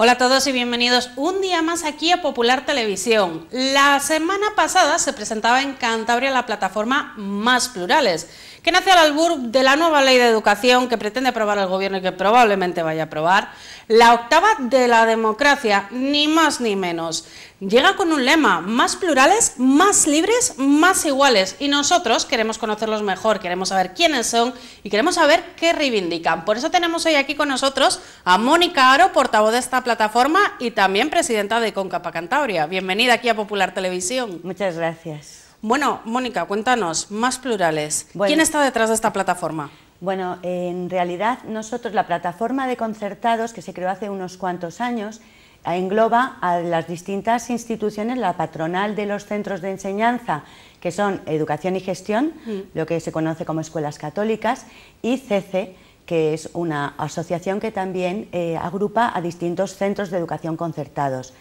Hola a todos y bienvenidos un día más aquí a Popular Televisión. La semana pasada se presentaba en Cantabria la plataforma Más Plurales, que nace al albur de la nueva ley de educación que pretende aprobar el Gobierno y que probablemente vaya a aprobar, la octava de la democracia, ni más ni menos. Llega con un lema, más plurales, más libres, más iguales. Y nosotros queremos conocerlos mejor, queremos saber quiénes son y queremos saber qué reivindican. Por eso tenemos hoy aquí con nosotros a Mónica Aro, portavoz de esta plataforma y también presidenta de Concapa Cantabria. Bienvenida aquí a Popular Televisión. Muchas gracias. Bueno, Mónica, cuéntanos, más plurales. ¿Quién está detrás de esta plataforma? Bueno, en realidad nosotros, la plataforma de concertados que se creó hace unos cuantos años, engloba a las distintas instituciones, la patronal de los centros de enseñanza, que son Educación y Gestión, mm. lo que se conoce como Escuelas Católicas, y CC, que es una asociación que también eh, agrupa a distintos centros de educación concertados.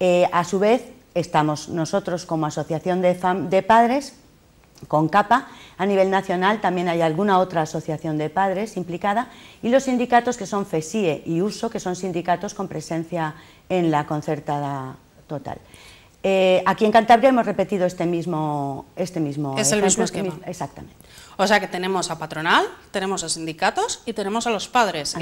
Eh, a su vez, estamos nosotros como Asociación de, Padres con CAPA. A nivel nacional también hay alguna otra asociación de padres implicada y los sindicatos que son FESIE y USO, que son sindicatos con presencia en la concertada total. Eh, aquí en Cantabria hemos repetido este mismo este mismo Es el mismo este esquema. exactamente. O sea que tenemos a patronal, tenemos a sindicatos y tenemos a los padres. A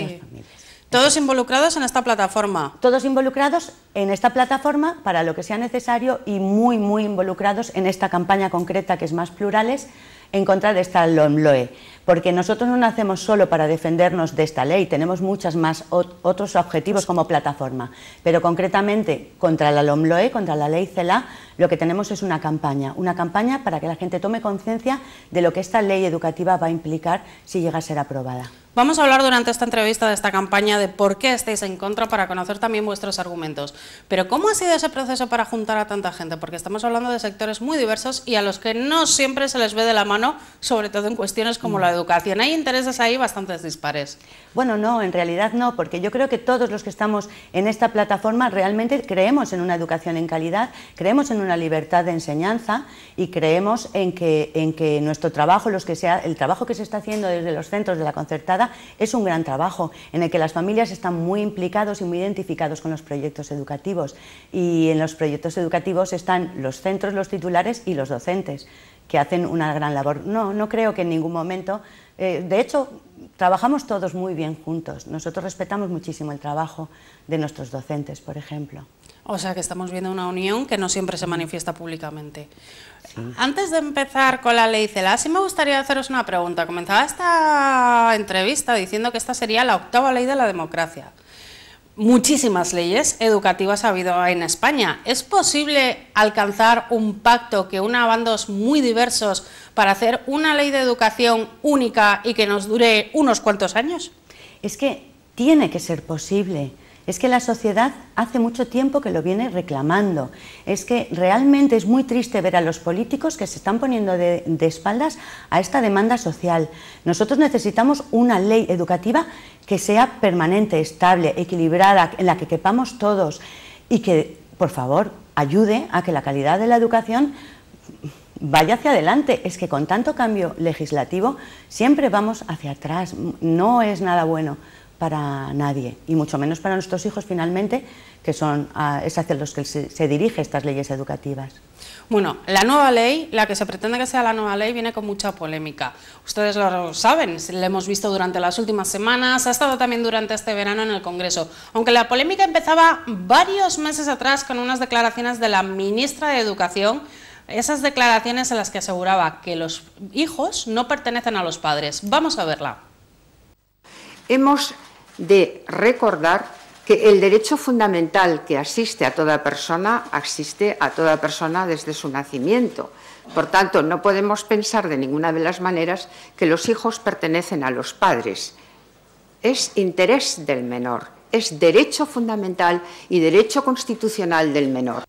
todos involucrados en esta plataforma. Todos involucrados en esta plataforma para lo que sea necesario y muy, muy involucrados en esta campaña concreta que es más plurales, en contra de esta LOMLOE porque nosotros no nacemos solo para defendernos de esta ley, tenemos muchas más otros objetivos como plataforma, pero concretamente contra la LOMLOE, contra la ley CELA, lo que tenemos es una campaña, una campaña para que la gente tome conciencia de lo que esta ley educativa va a implicar si llega a ser aprobada. Vamos a hablar durante esta entrevista de esta campaña de por qué estáis en contra para conocer también vuestros argumentos. Pero ¿cómo ha sido ese proceso para juntar a tanta gente? Porque estamos hablando de sectores muy diversos y a los que no siempre se les ve de la mano, sobre todo en cuestiones como la educación hay intereses ahí bastante dispares. Bueno, no, en realidad no, porque yo creo que todos los que estamos en esta plataforma realmente creemos en una educación en calidad, creemos en una libertad de enseñanza y creemos en que, en que nuestro trabajo, los que sea, el trabajo que se está haciendo desde los centros de la concertada es un gran trabajo en el que las familias están muy implicados y muy identificados con los proyectos educativos y en los proyectos educativos están los centros, los titulares y los docentes que hacen una gran labor. No, no creo que en ningún momento, eh, de hecho, trabajamos todos muy bien juntos. Nosotros respetamos muchísimo el trabajo de nuestros docentes, por ejemplo. O sea que estamos viendo una unión que no siempre se manifiesta públicamente. Antes de empezar con la ley CELA, sí me gustaría haceros una pregunta. Comenzaba esta entrevista diciendo que esta sería la octava ley de la democracia muchísimas leyes educativas ha habido en España. ¿Es posible alcanzar un pacto que una bandos muy diversos para hacer una ley de educación única y que nos dure unos cuantos años? Es que tiene que ser posible. Es que la sociedad hace mucho tiempo que lo viene reclamando. Es que realmente es muy triste ver a los políticos que se están poniendo de, de, espaldas a esta demanda social. Nosotros necesitamos una ley educativa que sea permanente, estable, equilibrada, en la que quepamos todos y que, por favor, ayude a que la calidad de la educación vaya hacia adelante. Es que con tanto cambio legislativo siempre vamos hacia atrás. No es nada bueno para nadie, y mucho menos para nuestros hijos finalmente, que son, ah, es hacia los que se, dirigen estas leyes educativas. Bueno, la nueva ley, la que se pretende que sea la nueva ley, viene con mucha polémica. Ustedes lo saben, la hemos visto durante las últimas semanas, ha estado también durante este verano en el Congreso. Aunque la polémica empezaba varios meses atrás con unas declaraciones de la ministra de Educación, esas declaraciones en las que aseguraba que los hijos no pertenecen a los padres. Vamos a verla. Hemos de recordar que el derecho fundamental que asiste a toda persona, asiste a toda persona desde su nacimiento. Por tanto, no podemos pensar de ninguna de las maneras que los hijos pertenecen a los padres. Es interés del menor, es derecho fundamental y derecho constitucional del menor.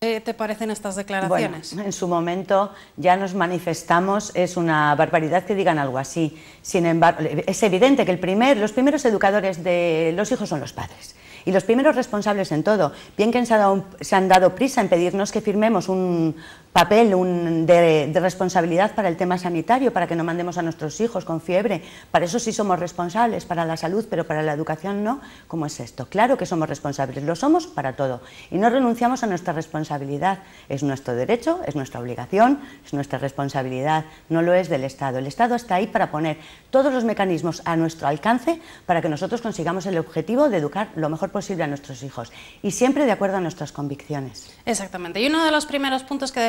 ¿Qué te parecen estas declaraciones? en su momento ya nos manifestamos, es una barbaridad que digan algo así. Sin embargo, es evidente que los primeros educadores de los hijos son los padres y los primeros responsables en todo. Bien que se han dado prisa en pedirnos que firmemos un, papel un, de, de, responsabilidad para el tema sanitario, para que no mandemos a nuestros hijos con fiebre. Para eso sí somos responsables, para la salud, pero para la educación no. ¿Cómo es esto? Claro que somos responsables, lo somos para todo. Y no renunciamos a nuestra responsabilidad. Es nuestro derecho, es nuestra obligación, es nuestra responsabilidad, no lo es del Estado. El Estado está ahí para poner todos los mecanismos a nuestro alcance para que nosotros consigamos el objetivo de educar lo mejor posible a nuestros hijos y siempre de acuerdo a nuestras convicciones. Exactamente. Y uno de los primeros puntos que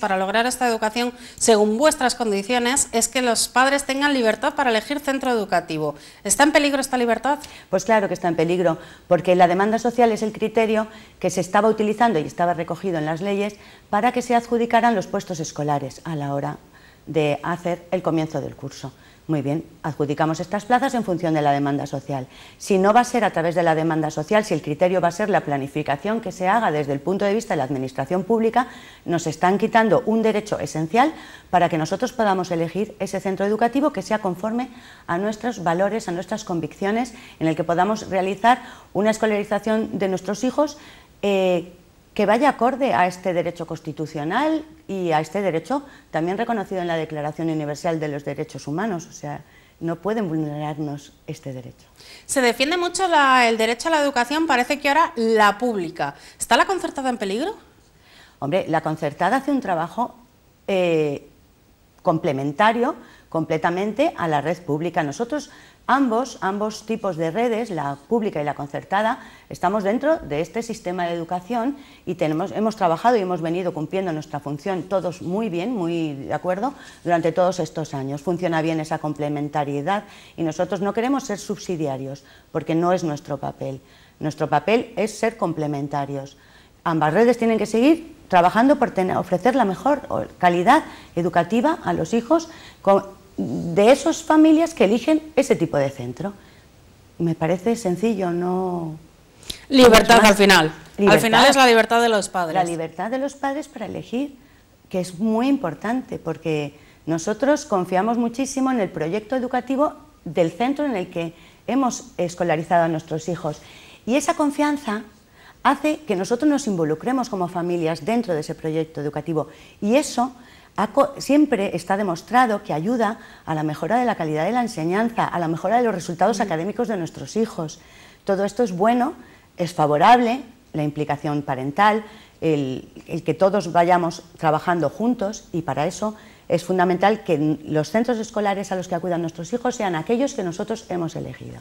para lograr esta educación según vuestras condiciones es que los padres tengan libertad para elegir centro educativo. ¿Está en peligro esta libertad? Pues claro que está en peligro, porque la demanda social es el criterio que se estaba utilizando y estaba recogido en las leyes para que se adjudicaran los puestos escolares a la hora de hacer el comienzo del curso. Muy bien, adjudicamos estas plazas en función de la demanda social. Si no va a ser a través de la demanda social, si el criterio va a ser la planificación que se haga desde el punto de vista de la administración pública, nos están quitando un derecho esencial para que nosotros podamos elegir ese centro educativo que sea conforme a nuestros valores, a nuestras convicciones, en el que podamos realizar una escolarización de nuestros hijos eh, que vaya acorde a este derecho constitucional y a este derecho también reconocido en la Declaración Universal de los Derechos Humanos. O sea, no pueden vulnerarnos este derecho. Se defiende mucho el derecho a la educación, parece que ahora la pública. ¿Está la concertada en peligro? Hombre, la concertada hace un trabajo eh, complementario completamente a la red pública. Nosotros Ambos, ambos tipos de redes, la pública y la concertada, estamos dentro de este sistema de educación y tenemos, hemos trabajado y hemos venido cumpliendo nuestra función todos muy bien, muy de acuerdo, durante todos estos años. Funciona bien esa complementariedad y nosotros no queremos ser subsidiarios porque no es nuestro papel. Nuestro papel es ser complementarios. Ambas redes tienen que seguir trabajando por ofrecer la mejor calidad educativa a los hijos. Con, de esas familias que eligen ese tipo de centro. Me parece sencillo, no... Libertad al final. al final es la libertad de los padres. La libertad de los padres para elegir, que es muy importante, porque nosotros confiamos muchísimo en el proyecto educativo del centro en el que hemos escolarizado a nuestros hijos. Y esa confianza hace que nosotros nos involucremos como familias dentro de ese proyecto educativo. Y eso siempre está demostrado que ayuda a la mejora de la calidad de la enseñanza, a la mejora de los resultados académicos de nuestros hijos. Todo esto es bueno, es favorable, la implicación parental, el, que todos vayamos trabajando juntos y para eso es fundamental que los centros escolares a los que acudan nuestros hijos sean aquellos que nosotros hemos elegido.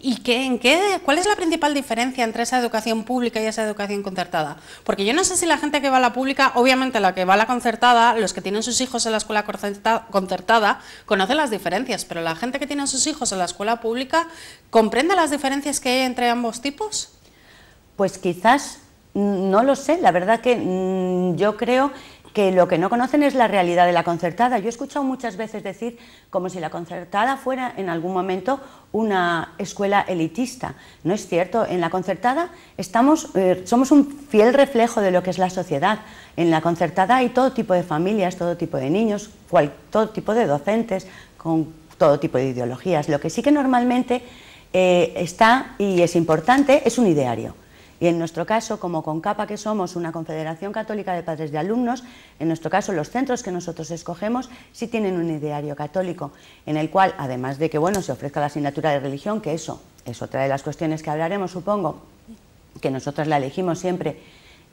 ¿Y qué, cuál es la principal diferencia entre esa educación pública y esa educación concertada? Porque yo no sé si la gente que va a la pública, obviamente la que va a la concertada, los que tienen sus hijos en la escuela concertada, conocen las diferencias, pero la gente que tiene a sus hijos en la escuela pública, ¿comprende las diferencias que hay entre ambos tipos? Pues quizás, no lo sé, la verdad que yo creo que lo que no conocen es la realidad de la concertada. Yo he escuchado muchas veces decir como si la concertada fuera en algún momento una escuela elitista. No es cierto. En la concertada estamos, eh, somos un fiel reflejo de lo que es la sociedad. En la concertada hay todo tipo de familias, todo tipo de niños, todo tipo de docentes, con todo tipo de ideologías. Lo que sí que normalmente eh, está y es importante es un ideario. Y en nuestro caso, como con capa que somos una confederación católica de padres de alumnos, en nuestro caso los centros que nosotros escogemos sí tienen un ideario católico, en el cual, además de que bueno, se ofrezca la asignatura de religión, que eso es otra de las cuestiones que hablaremos, supongo, que nosotros la elegimos siempre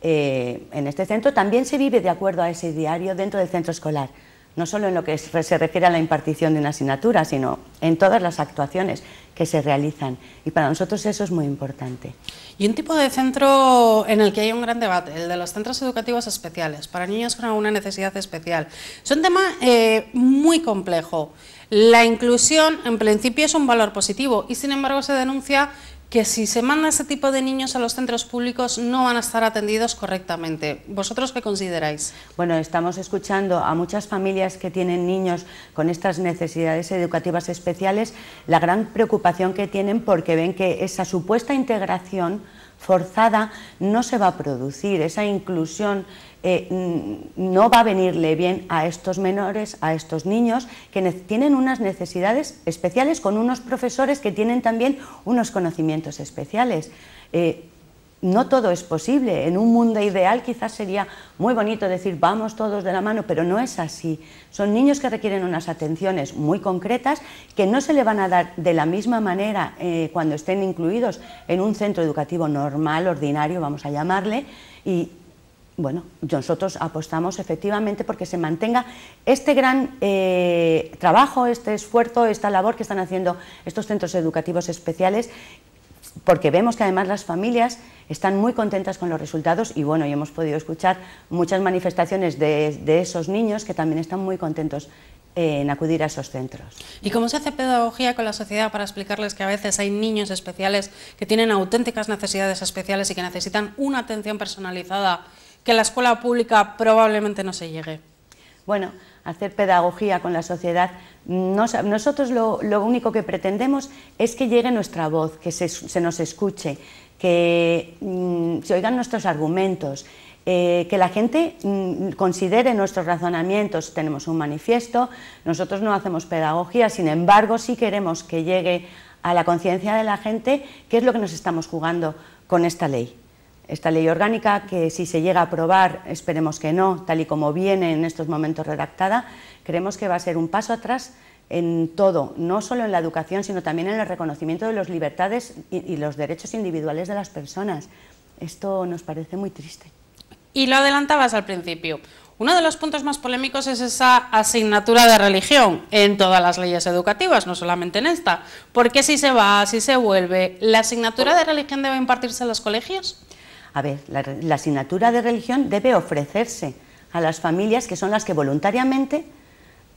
eh, en este centro, también se vive de acuerdo a ese ideario dentro del centro escolar no solo en lo que se refiere a la impartición de una asignatura, sino en todas las actuaciones que se realizan. Y para nosotros eso es muy importante. Y un tipo de centro en el que hay un gran debate, el de los centros educativos especiales, para niños con alguna necesidad especial. Es un tema eh, muy complejo. La inclusión, en principio, es un valor positivo y, sin embargo, se denuncia que si se manda ese tipo de niños a los centros públicos no van a estar atendidos correctamente. ¿Vosotros qué consideráis? Bueno, estamos escuchando a muchas familias que tienen niños con estas necesidades educativas especiales, la gran preocupación que tienen porque ven que esa supuesta integración forzada no se va a producir, esa inclusión eh, no va a venirle bien a estos menores, a estos niños que tienen unas necesidades especiales con unos profesores que tienen también unos conocimientos especiales. Eh, no todo es posible. En un mundo ideal quizás sería muy bonito decir vamos todos de la mano, pero no es así. Son niños que requieren unas atenciones muy concretas que no se le van a dar de la misma manera eh, cuando estén incluidos en un centro educativo normal, ordinario, vamos a llamarle, y bueno, nosotros apostamos efectivamente porque se mantenga este gran eh, trabajo, este esfuerzo, esta labor que están haciendo estos centros educativos especiales porque vemos que además las familias están muy contentas con los resultados y bueno, y hemos podido escuchar muchas manifestaciones de, de esos niños que también están muy contentos en acudir a esos centros. ¿Y cómo se hace pedagogía con la sociedad para explicarles que a veces hay niños especiales que tienen auténticas necesidades especiales y que necesitan una atención personalizada que la escuela pública probablemente no se llegue? Bueno, hacer pedagogía con la sociedad nosotros lo, único que pretendemos es que llegue nuestra voz, que se, nos escuche, que mm, se oigan nuestros argumentos, eh, que la gente mm, considere nuestros razonamientos. Tenemos un manifiesto, nosotros no hacemos pedagogía, sin embargo sí queremos que llegue a la conciencia de la gente qué es lo que nos estamos jugando con esta ley esta ley orgánica, que si se llega a aprobar, esperemos que no, tal y como viene en estos momentos redactada, creemos que va a ser un paso atrás en todo, no solo en la educación, sino también en el reconocimiento de las libertades y, los derechos individuales de las personas. Esto nos parece muy triste. Y lo adelantabas al principio. Uno de los puntos más polémicos es esa asignatura de religión en todas las leyes educativas, no solamente en esta. Porque si se va, si se vuelve, ¿la asignatura de religión debe impartirse en los colegios? A ver, la, asignatura de religión debe ofrecerse a las familias que son las que voluntariamente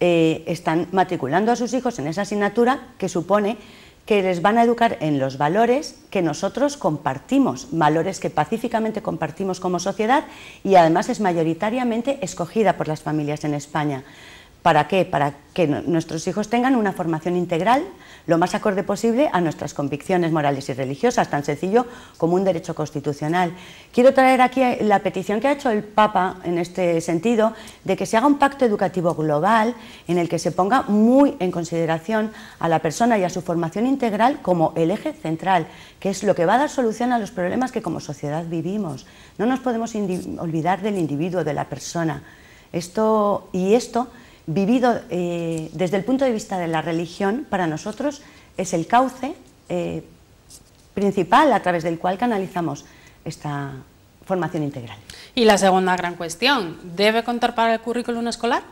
eh, están matriculando a sus hijos en esa asignatura que supone que les van a educar en los valores que nosotros compartimos, valores que pacíficamente compartimos como sociedad y además es mayoritariamente escogida por las familias en España. ¿Para qué? Para que nuestros hijos tengan una formación integral, lo más acorde posible a nuestras convicciones morales y religiosas, tan sencillo como un derecho constitucional. Quiero traer aquí la petición que ha hecho el Papa en este sentido, de que se haga un pacto educativo global en el que se ponga muy en consideración a la persona y a su formación integral como el eje central, que es lo que va a dar solución a los problemas que como sociedad vivimos. No nos podemos olvidar del individuo, de la persona. Esto y esto vivido eh, desde el punto de vista de la religión, para nosotros es el cauce eh, principal a través del cual canalizamos esta formación integral. Y la segunda gran cuestión, ¿debe contar para el currículum escolar?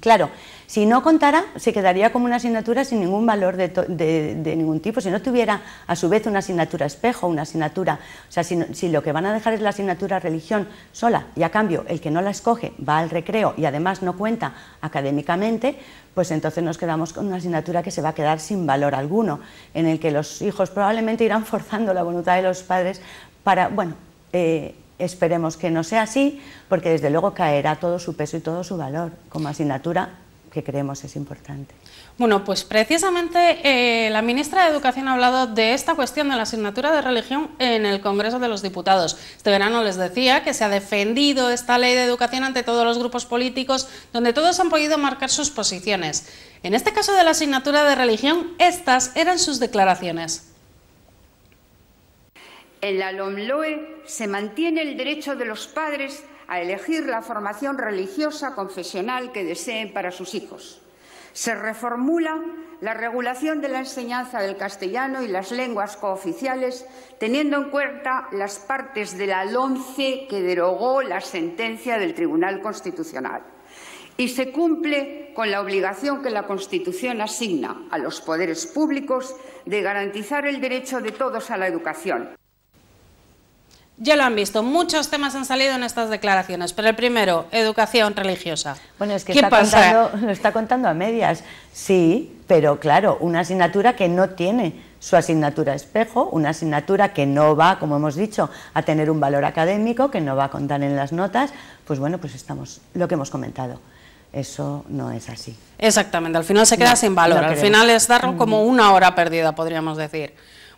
Claro, si no contara, se quedaría como una asignatura sin ningún valor de, ningún tipo. Si no tuviera, a su vez, una asignatura espejo, una asignatura... O sea, si, lo que van a dejar es la asignatura religión sola y, a cambio, el que no la escoge va al recreo y, además, no cuenta académicamente, pues entonces nos quedamos con una asignatura que se va a quedar sin valor alguno, en el que los hijos probablemente irán forzando la voluntad de los padres para, bueno... Eh, Esperemos que no sea así, porque desde luego caerá todo su peso y todo su valor como asignatura que creemos es importante. Bueno, pues precisamente eh, la ministra de Educación ha hablado de esta cuestión de la asignatura de religión en el Congreso de los Diputados. Este verano les decía que se ha defendido esta ley de educación ante todos los grupos políticos, donde todos han podido marcar sus posiciones. En este caso de la asignatura de religión, estas eran sus declaraciones. En la LOMLOE se mantiene el derecho de los padres a elegir la formación religiosa confesional que deseen para sus hijos. Se reformula la regulación de la enseñanza del castellano y las lenguas cooficiales, teniendo en cuenta las partes de la LOMCE que derogó la sentencia del Tribunal Constitucional. Y se cumple con la obligación que la Constitución asigna a los poderes públicos de garantizar el derecho de todos a la educación. Ya lo han visto, muchos temas han salido en estas declaraciones, pero el primero, educación religiosa. Bueno, es que está contando, lo está contando a medias, sí, pero claro, una asignatura que no tiene su asignatura espejo, una asignatura que no va, como hemos dicho, a tener un valor académico, que no va a contar en las notas, pues bueno, pues estamos lo que hemos comentado. Eso no es así. Exactamente, al final se queda sin valor, al final es dar como mm. una hora perdida, podríamos decir.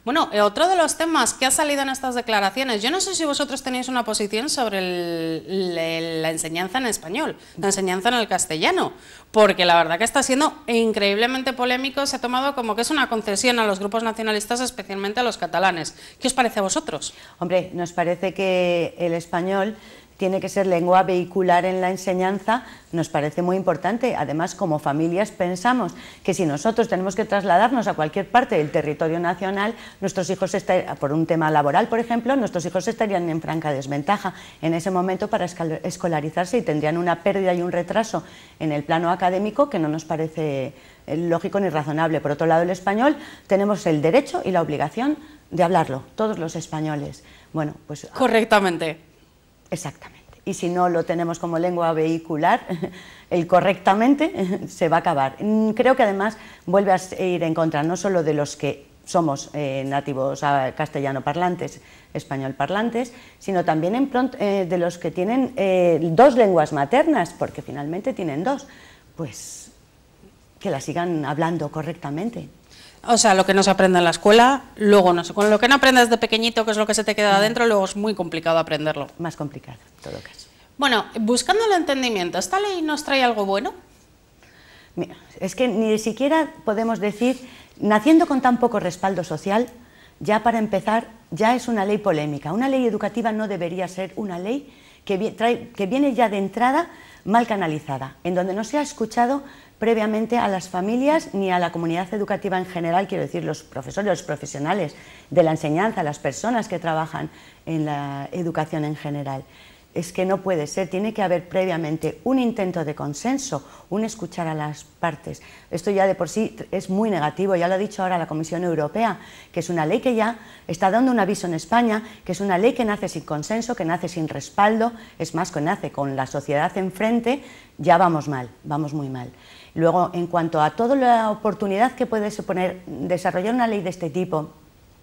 Bueno, eh, otro de los temas que ha salido en estas declaraciones, yo no sé si vosotros tenéis una posición sobre la enseñanza en español, la enseñanza en el castellano, porque la verdad que está siendo increíblemente polémico, se ha tomado como que es una concesión a los grupos nacionalistas, especialmente a los catalanes. ¿Qué os parece a vosotros? Hombre, nos parece que el español tiene que ser lengua vehicular en la enseñanza, nos parece muy importante. Además, como familias pensamos que si nosotros tenemos que trasladarnos a cualquier parte del territorio nacional, nuestros hijos, por un tema laboral, por ejemplo, nuestros hijos estarían en franca desventaja en ese momento para escolarizarse y tendrían una pérdida y un retraso en el plano académico que no nos parece eh, lógico ni razonable. Por otro lado, el español tenemos el derecho y la obligación de hablarlo, todos los españoles. Bueno, pues... Correctamente. Exactamente. Y si no lo tenemos como lengua vehicular, el correctamente se va a acabar. Mm, creo que además vuelve a ir en contra no solo de los que somos eh, nativos ah, castellano parlantes, español parlantes, sino también eh, de los que tienen eh, dos lenguas maternas, porque finalmente tienen dos, pues que la sigan hablando correctamente. O sea, lo que no se aprende en la escuela, luego no sé. Con lo que no aprendes de pequeñito, que es lo que se te queda adentro, luego es muy complicado aprenderlo. Más complicado, en todo caso. Bueno, buscando el entendimiento, ¿esta ley nos trae algo bueno? es que ni siquiera podemos decir, naciendo con tan poco respaldo social, ya para empezar, ya es una ley polémica. Una ley educativa no debería ser una ley que viene ya de entrada mal canalizada, en donde no se ha escuchado previamente a las familias ni a la comunidad educativa en general, quiero decir, los profesores, los profesionales de la enseñanza, las personas que trabajan en la educación en general. Es que no puede ser, tiene que haber previamente un intento de consenso, un escuchar a las partes. Esto ya de por sí es muy negativo, ya lo ha dicho ahora la Comisión Europea, que es una ley que ya está dando un aviso en España, que es una ley que nace sin consenso, que nace sin respaldo, es más, que nace con la sociedad enfrente, ya vamos mal, vamos muy mal. Luego, en cuanto a toda la oportunidad que puede suponer desarrollar una ley de este tipo,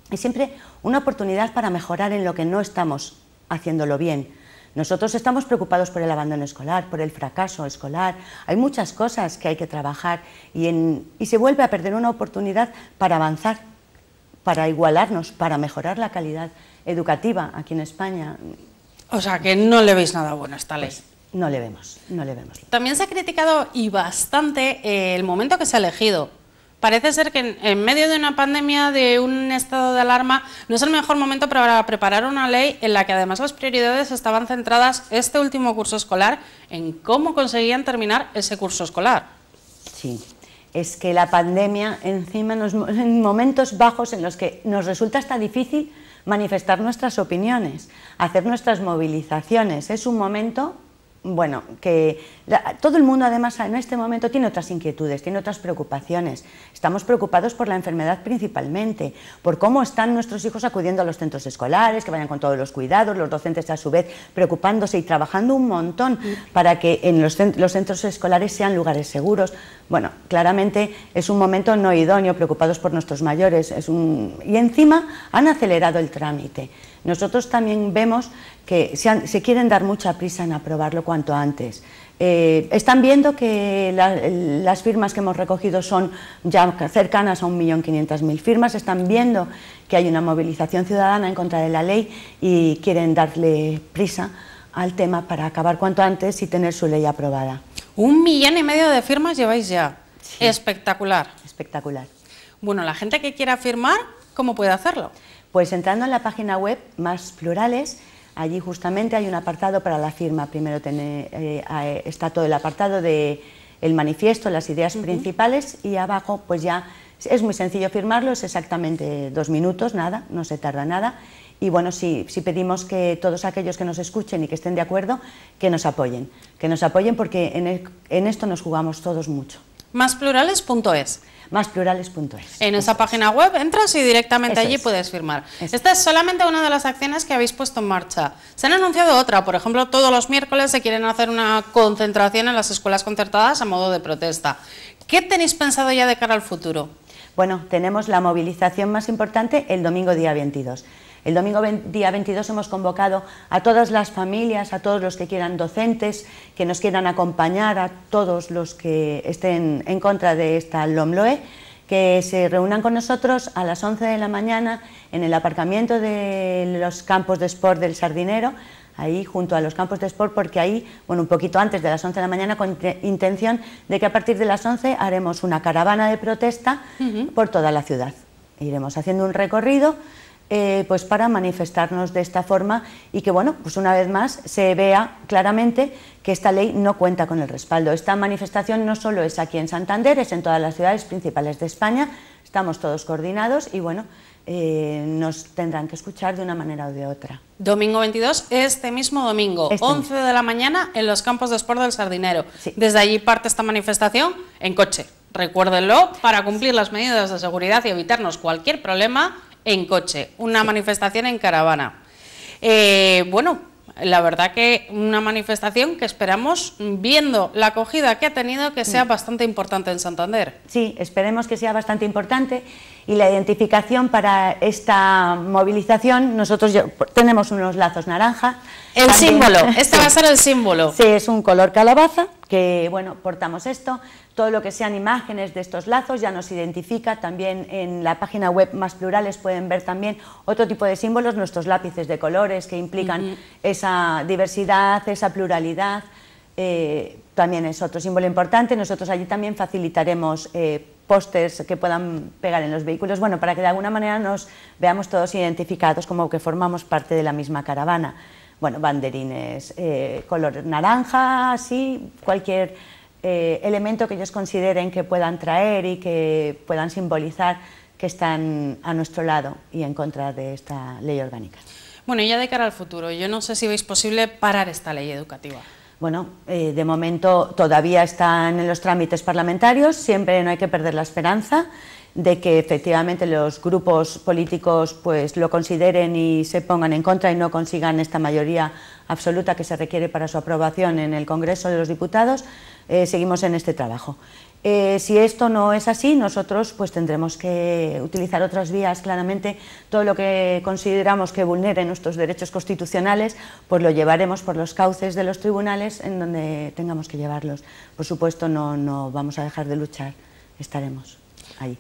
es siempre una oportunidad para mejorar en lo que no estamos haciéndolo bien. Nosotros estamos preocupados por el abandono escolar, por el fracaso escolar, hay muchas cosas que hay que trabajar y, se vuelve a perder una oportunidad para avanzar, para igualarnos, para mejorar la calidad educativa aquí en España. O sea, que no le veis nada bueno a esta ley. Pues no le vemos, no le vemos. También se ha criticado y bastante eh, el momento que se ha elegido. Parece ser que en, medio de una pandemia, de un estado de alarma, no es el mejor momento para preparar una ley en la que además las prioridades estaban centradas este último curso escolar en cómo conseguían terminar ese curso escolar. Sí, es que la pandemia encima nos, en momentos bajos en los que nos resulta hasta difícil manifestar nuestras opiniones, hacer nuestras movilizaciones. Es un momento bueno, que todo el mundo además en este momento tiene otras inquietudes, tiene otras preocupaciones. Estamos preocupados por la enfermedad principalmente, por cómo están nuestros hijos acudiendo a los centros escolares, que vayan con todos los cuidados, los docentes a su vez preocupándose y trabajando un montón para que en los, centros escolares sean lugares seguros. Bueno, claramente es un momento no idóneo, preocupados por nuestros mayores, y encima han acelerado el trámite. Nosotros también vemos que se, quieren dar mucha prisa en aprobarlo cuanto antes. Eh, están viendo que las firmas que hemos recogido son ya cercanas a 1.500.000 firmas, están viendo que hay una movilización ciudadana en contra de la ley y quieren darle prisa al tema para acabar cuanto antes y tener su ley aprobada. Un millón y medio de firmas lleváis ya. Espectacular. Espectacular. Bueno, la gente que quiera firmar, ¿cómo puede hacerlo? Pues entrando en la página web Más Plurales, allí justamente hay un apartado para la firma. Primero eh, está todo el apartado de el manifiesto, las ideas principales y abajo pues ya es muy sencillo firmarlo, es exactamente dos minutos, nada, no se tarda nada. Y bueno, si pedimos que todos aquellos que nos escuchen y que estén de acuerdo, que nos apoyen. Que nos apoyen porque en, e, en esto nos jugamos todos mucho. Másplurales.es másplurales.es. En esa página web entras y directamente allí puedes firmar. Esta es solamente una de las acciones que habéis puesto en marcha. Se han anunciado otra, por ejemplo, todos los miércoles se quieren hacer una concentración en las escuelas concertadas a modo de protesta. ¿Qué tenéis pensado ya de cara al futuro? Bueno, tenemos la movilización más importante el domingo día 22. El domingo día 22 hemos convocado a todas las familias, a todos los que quieran docentes, que nos quieran acompañar, a todos los que estén en contra de esta LOMLOE, que se reúnan con nosotros a las 11 de la mañana en el aparcamiento de los campos de sport del Sardinero, ahí junto a los campos de sport, porque ahí, bueno, un poquito antes de las 11 de la mañana, con intención de que a partir de las 11 haremos una caravana de protesta por toda la ciudad. Iremos haciendo un recorrido eh, pues para manifestarnos de esta forma y que bueno, pues una vez más se vea claramente que esta ley no cuenta con el respaldo. Esta manifestación no solo es aquí en Santander, es en todas las ciudades principales de España, estamos todos coordinados y bueno, eh, nos tendrán que escuchar de una manera o de otra. Domingo 22, este mismo domingo, 11 este de la mañana, en los campos de Sport del Sardinero. Desde allí parte esta manifestación en coche. Recuérdenlo, para cumplir las medidas de seguridad y evitarnos cualquier problema, en coche, una manifestación en caravana. Eh, bueno, la verdad que una manifestación que esperamos, viendo la acogida que ha tenido, que sea mm. bastante importante en Santander. Sí, esperemos que sea bastante importante y la identificación para esta movilización, nosotros tenemos unos lazos naranja. El símbolo, este va a ser el símbolo. Sí, es un color calabaza, que bueno, portamos esto, todo lo que sean imágenes de estos lazos ya nos identifica, también en la página web más plurales pueden ver también otro tipo de símbolos, nuestros lápices de colores que implican esa diversidad, esa pluralidad, eh, también es otro símbolo importante, nosotros allí también facilitaremos... Eh, pósters que puedan pegar en los vehículos, bueno, para que de alguna manera nos veamos todos identificados como que formamos parte de la misma caravana. Bueno, banderines, eh, color naranja, así, cualquier eh, elemento que ellos consideren que puedan traer y que puedan simbolizar que están a nuestro lado y en contra de esta ley orgánica. Bueno, y ya de cara al futuro, yo no sé si veis posible parar esta ley educativa. Bueno, eh, de momento todavía están en los trámites parlamentarios, siempre no hay que perder la esperanza de que efectivamente los grupos políticos pues lo consideren y se pongan en contra y no consigan esta mayoría absoluta que se requiere para su aprobación en el Congreso de los Diputados, eh, seguimos en este trabajo. Eh, si esto no es así, nosotros pues tendremos que utilizar otras vías, claramente todo lo que consideramos que vulnere nuestros derechos constitucionales, pues lo llevaremos por los cauces de los tribunales en donde tengamos que llevarlos. Por supuesto, no, no vamos a dejar de luchar, estaremos ahí.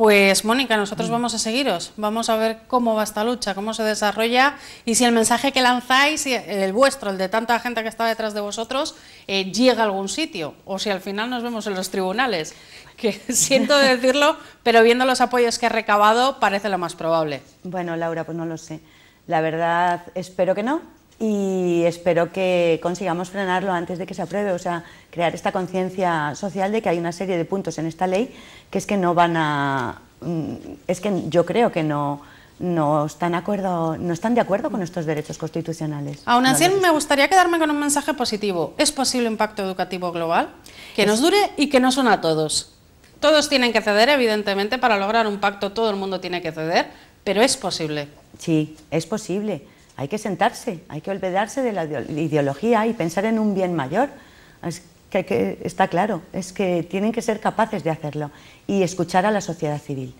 Pues Mónica, nosotros mm. vamos a seguiros, vamos a ver cómo va esta lucha, cómo se desarrolla y si el mensaje que lanzáis, el vuestro, el de tanta gente que está detrás de vosotros, eh, llega a algún sitio o si al final nos vemos en los tribunales, que siento decirlo, pero viendo los apoyos que ha recabado parece lo más probable. Bueno, Laura, pues no lo sé. La verdad, espero que no, y espero que consigamos frenarlo antes de que se apruebe, o sea, crear esta conciencia social de que hay una serie de puntos en esta ley que es que no van a, mm, es que yo creo que no, no están, no están de acuerdo con estos derechos constitucionales. Aún así, me gustaría quedarme con un mensaje positivo. ¿Es posible un pacto educativo global que nos dure y que nos una a todos? Todos tienen que ceder, evidentemente, para lograr un pacto todo el mundo tiene que ceder, pero es posible. Sí, es posible hay que sentarse, hay que olvidarse de la ideología y pensar en un bien mayor. Es que, está claro, es que tienen que ser capaces de hacerlo y escuchar a la sociedad civil.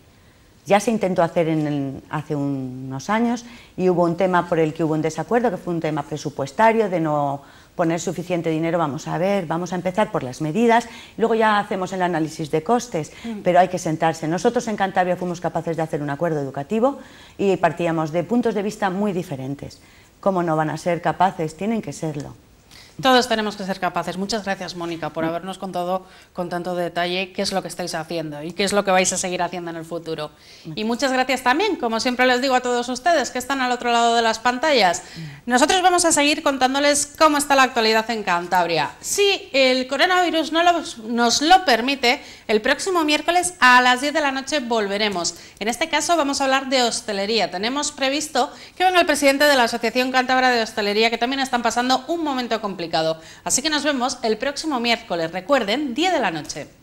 Ya se intentó hacer en hace unos años y hubo un tema por el que hubo un desacuerdo, que fue un tema presupuestario, de no poner suficiente dinero, vamos a ver, vamos a empezar por las medidas, luego ya hacemos el análisis de costes, mm. pero hay que sentarse. Nosotros en Cantabria fuimos capaces de hacer un acuerdo educativo y partíamos de puntos de vista muy diferentes. ¿Cómo no van a ser capaces? Tienen que serlo. Todos tenemos que ser capaces. Muchas gracias, Mónica, por habernos contado con tanto detalle qué es lo que estáis haciendo y qué es lo que vais a seguir haciendo en el futuro. Y muchas gracias también, como siempre les digo a todos ustedes que están al otro lado de las pantallas. Nosotros vamos a seguir contándoles cómo está la actualidad en Cantabria. Si el coronavirus no nos lo permite, el próximo miércoles a las 10 de la noche volveremos. En este caso vamos a hablar de hostelería. Tenemos previsto que venga el presidente de la Asociación Cantabria de Hostelería, que también están pasando un momento complicado. Así que nos vemos el próximo miércoles, recuerden, 10 de la noche.